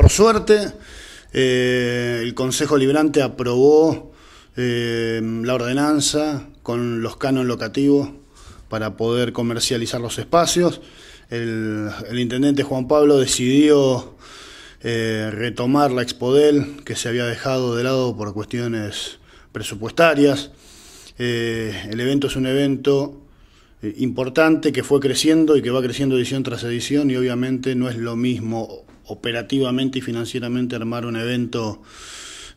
Por suerte, eh, el Consejo Librante aprobó eh, la ordenanza con los canon locativos para poder comercializar los espacios. El, intendente Juan Pablo decidió eh, retomar la Expodel que se había dejado de lado por cuestiones presupuestarias. el evento es un evento importante que fue creciendo y que va creciendo edición tras edición y obviamente no es lo mismo operativamente y financieramente armar un evento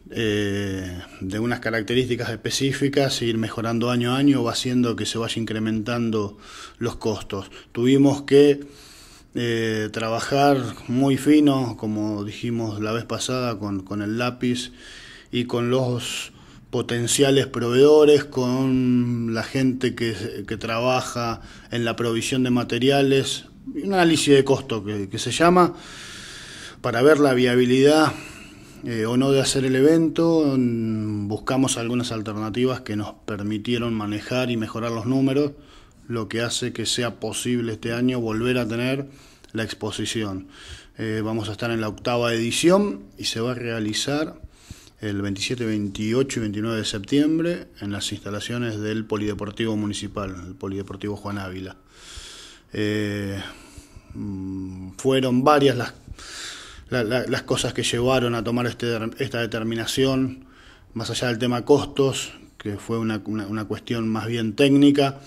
eh, de unas características específicas, e ir mejorando año a año, va haciendo que se vaya incrementando los costos. Tuvimos que eh, trabajar muy fino, como dijimos la vez pasada, con, el lápiz y con los potenciales proveedores, con la gente que, trabaja en la provisión de materiales, un análisis de costo que, que se llama, para ver la viabilidad eh, o no de hacer el evento, mm, buscamos algunas alternativas que nos permitieron manejar y mejorar los números, lo que hace que sea posible este año volver a tener la exposición. Eh, vamos a estar en la octava edición y se va a realizar el 27, 28 y 29 de septiembre en las instalaciones del Polideportivo Municipal, el Polideportivo Juan Ávila. Eh, mm, fueron varias las las cosas que llevaron a tomar este esta determinación, más allá del tema costos, que fue una, una, cuestión más bien técnica.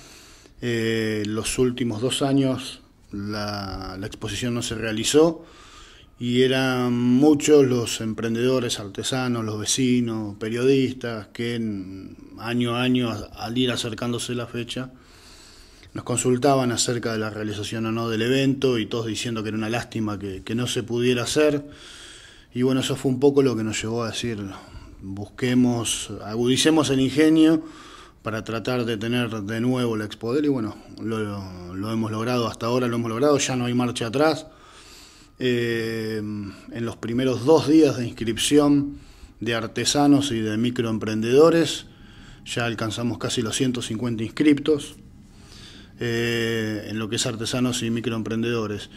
Eh, los últimos dos años la, la, exposición no se realizó y eran muchos los emprendedores, artesanos, los vecinos, periodistas que año a año al ir acercándose la fecha nos consultaban acerca de la realización o no del evento y todos diciendo que era una lástima que, no se pudiera hacer. Y bueno, eso fue un poco lo que nos llevó a decir, busquemos, agudicemos el ingenio para tratar de tener de nuevo la Expoder y bueno, lo, hemos logrado, hasta ahora lo hemos logrado, ya no hay marcha atrás. Eh, en los primeros dos días de inscripción de artesanos y de microemprendedores ya alcanzamos casi los 150 inscriptos. Eh, en lo que es artesanos y microemprendedores.